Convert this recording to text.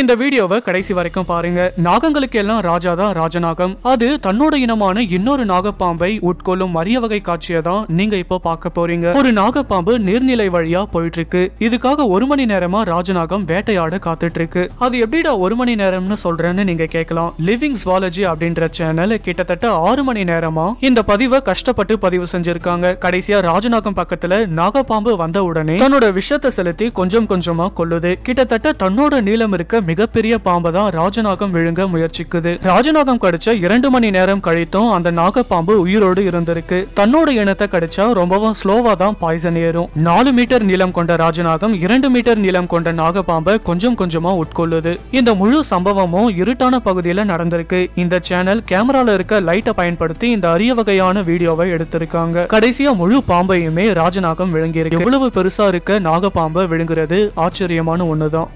இந்த வீடியோவை கடைசி வரைக்கும் பாருங்க நாகங்களுக்கு எல்லாம் ராஜா தான் ராஜநாகம் அது தன்னோட இனமான இன்னொரு நாகப்பாம்பை உட்கொள்ளும் மரிய வகை காட்சியை தான் நீங்க இப்போ பார்க்க போறீங்க ஒரு நாகப்பாம்பு நீர்நிலை வழியா போயிட்டு இருக்கு இதுக்காக ஒரு மணி நேரமா ராஜநாகம் வேட்டையாட காத்துட்டு இருக்கு அது எப்படிடா ஒரு மணி நேரம்னு சொல்றேன்னு நீங்க கேட்கலாம் லிவிங் ஸ்வாலஜி அப்படின்ற சேனல் கிட்டத்தட்ட ஆறு மணி நேரமா இந்த பதிவை கஷ்டப்பட்டு பதிவு செஞ்சிருக்காங்க கடைசியா ராஜநாகம் பக்கத்துல நாகப்பாம்பு வந்த உடனே தன்னோட விஷத்தை செலுத்தி கொஞ்சம் கொஞ்சமா கொள்ளுது கிட்டத்தட்ட தன்னோட நீளம் இருக்க மிகப்பெரிய பாம்பை தான் ராஜநாகம் விழுங்க முயற்சிக்குது ராஜநாகம் கடிச்ச இரண்டு மணி நேரம் கழித்தும் அந்த நாக பாம்பு உயிரோடு இருந்திருக்கு தன்னோட இனத்தை கடிச்சா ரொம்பவும் ஸ்லோவா தான் பாய்சன் ஏறும் நாலு மீட்டர் நீளம் கொண்ட ராஜநாகம் இரண்டு மீட்டர் நீளம் கொண்ட நாகப்பாம்பை கொஞ்சம் கொஞ்சமா உட்கொள்ளுது இந்த முழு சம்பவமும் இருட்டான பகுதியில நடந்திருக்கு இந்த சேனல் கேமரால இருக்க லைட்டை பயன்படுத்தி இந்த அரிய வகையான வீடியோவை எடுத்திருக்காங்க கடைசியா முழு பாம்பையுமே ராஜநாகம் விழுங்கியிருக்கு எவ்வளவு பெருசா இருக்க நாகப்பாம்பை விழுங்குறது ஆச்சரியமான ஒண்ணுதான்